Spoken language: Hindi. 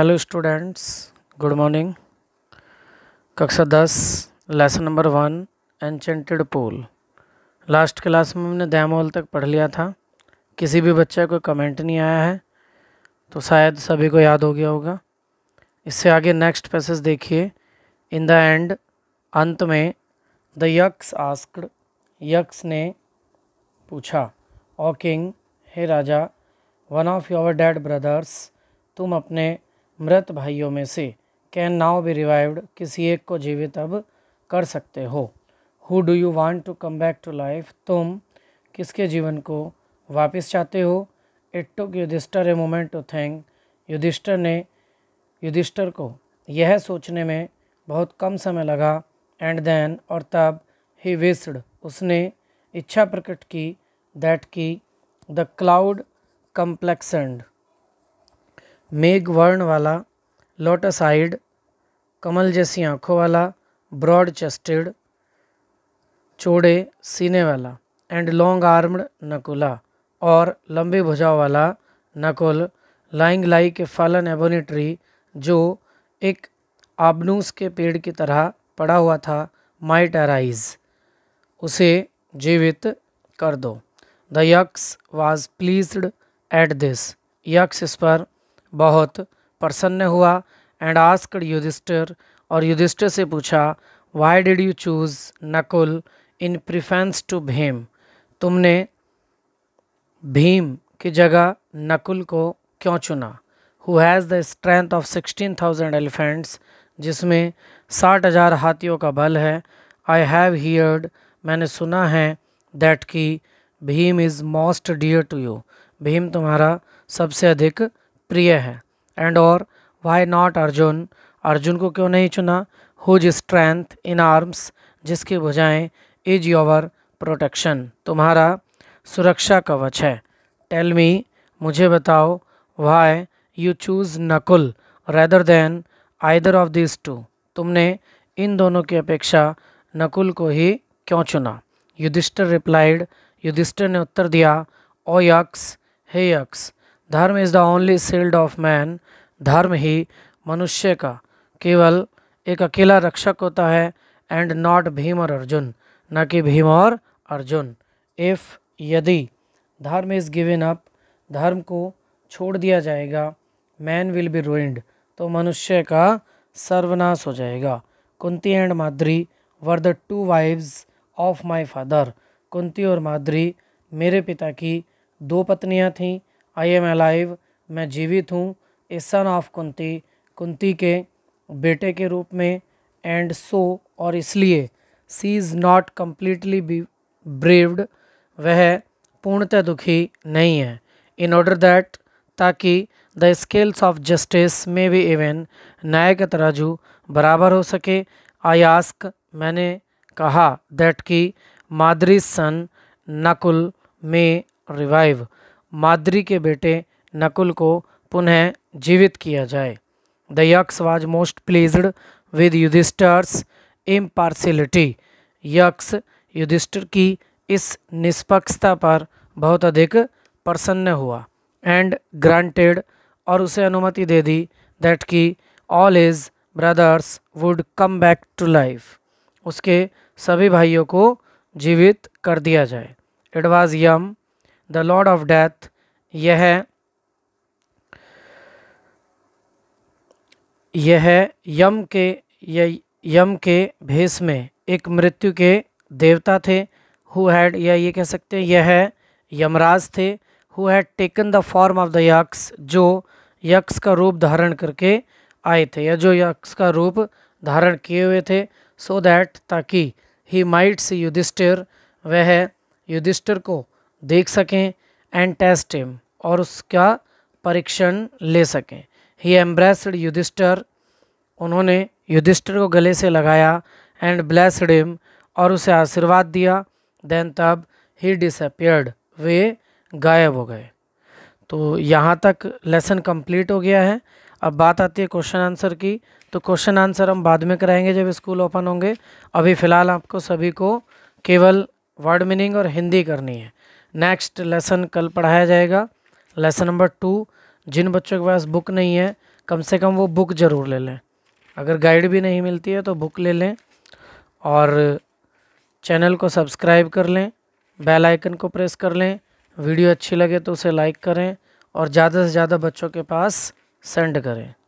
हेलो स्टूडेंट्स गुड मॉर्निंग कक्षा दस lesson number one enchanted pool last class में हमने दयामोल तक पढ़ लिया था किसी भी बच्चे को कमेंट नहीं आया है तो शायद सभी को याद हो गया होगा इससे आगे नेक्स्ट पैसेज देखिए इन द एंड अंत में द यक्स आस्कड यक्स ने पूछा ओ किंग हे राजा one of your dead brothers तुम अपने मृत भाइयों में से कैन नाउ बी रिवाइव्ड किसी एक को जीवित अब कर सकते हो who do you want to come back to life तुम किसके जीवन को वापस चाहते हो it took Yudhishthira a moment to think Yudhishthira ने युधिष्टर को यह सोचने में बहुत कम समय लगा एंड देन और तब ही विस्ड उसने इच्छा प्रकट की दैट की द क्लाउड कम्प्लेक्सेंड मेघ वर्ण वाला लोटस आइड कमल जैसी आँखों वाला ब्रॉड चेस्टेड चौड़े सीने वाला एंड लॉन्ग आर्म्ड नकुला और लंबे भुजाओं वाला नकुल लाइंग लाई के फलन एबोनी ट्री जो एक आबनूस के पेड़ की तरह पड़ा हुआ था माइट अराइज उसे जीवित कर दो the Yaksha was pleased at this Yaksha इस पर बहुत प्रसन्न हुआ एंड आस्कड युधिष्ठिर और युधिष्ठिर से पूछा why did you choose Nakul in preference to Bhim तुमने भीम की जगह नकुल को क्यों चुना who has the strength of sixteen thousand elephants जिसमें साठ हज़ार हाथियों का बल है आई हैव हीयर्ड मैंने सुना है दैट की Bhim is most dear to you Bhim तुम्हारा सबसे अधिक प्रिय है एंड और वाई नॉट अर्जुन अर्जुन को क्यों नहीं चुना हुज स्ट्रेंथ इन आर्म्स जिसकी भुजाएं इज योवर प्रोटेक्शन तुम्हारा सुरक्षा कवच है टेल मी मुझे बताओ why you choose Nakul rather than either of this two तुमने इन दोनों की अपेक्षा नकुल को ही क्यों चुना युधिष्ठर रिप्लाइड युधिष्ठर ने उत्तर दिया ओ यक्स हे Yaksha dharma is the only shield of man धर्म ही मनुष्य का केवल एक अकेला रक्षक होता है एंड नॉट भीम और अर्जुन न कि भीम और अर्जुन इफ़ यदि धर्म इज़ गिविन अप धर्म को छोड़ दिया जाएगा मैन विल बी रूइंड तो मनुष्य का सर्वनाश हो जाएगा Kunti and Madri were the two wives of my father Kunti और माद्री मेरे पिता की दो पत्नियां थीं आई एम अलाइव मैं जीवित हूँ a son of Kunti Kunti के बेटे के रूप में एंड सो और इसलिए she is not completely bereaved वह पूर्णतः दुखी नहीं है इन ऑर्डर दैट ताकि द स्केल्स ऑफ जस्टिस में भी इवन न्याय के तराजू बराबर हो सके आई आस्क मैंने कहा दैट की मादरी सन नकुल में रिवाइव माद्री के बेटे नकुल को पुनः जीवित किया जाए the Yaksha was most pleased with Yudhishthira's impartiality Yaksha Yudhishthira की इस निष्पक्षता पर बहुत अधिक प्रसन्न हुआ एंड ग्रांटेड और उसे अनुमति दे दी दैट की all his brothers would come back to life उसके सभी भाइयों को जीवित कर दिया जाए it was Yama the lord of death यह यह यम के यह यम के भेष में एक मृत्यु के देवता थे हु हैड या ये कह सकते हैं यह है यमराज थे who had taken the form of the Yaksha जो यक्स का रूप धारण करके आए थे या जो यक्ष का रूप धारण किए हुए थे सो दैट ताकि ही माइट्स युधिष्ठिर वह युधिष्ठिर को देख सकें एंड टेस्ट हिम और उसका परीक्षण ले सकें ही एम्ब्रेसड युधिष्ठर उन्होंने युधिष्ठर को गले से लगाया एंड ब्लेसड हिम और उसे आशीर्वाद दिया देन तब ही डिसअपियर्ड वे गायब हो गए तो यहाँ तक लेसन कंप्लीट हो गया है अब बात आती है क्वेश्चन आंसर की तो क्वेश्चन आंसर हम बाद में कराएंगे जब स्कूल ओपन होंगे अभी फ़िलहाल आपको सभी को केवल वर्ड मीनिंग और हिंदी करनी है नेक्स्ट लेसन कल पढ़ाया जाएगा लेसन नंबर टू जिन बच्चों के पास बुक नहीं है कम से कम वो बुक ज़रूर ले लें अगर गाइड भी नहीं मिलती है तो बुक ले लें और चैनल को सब्सक्राइब कर लें बेल आइकन को प्रेस कर लें वीडियो अच्छी लगे तो उसे लाइक करें और ज़्यादा से ज़्यादा बच्चों के पास सेंड करें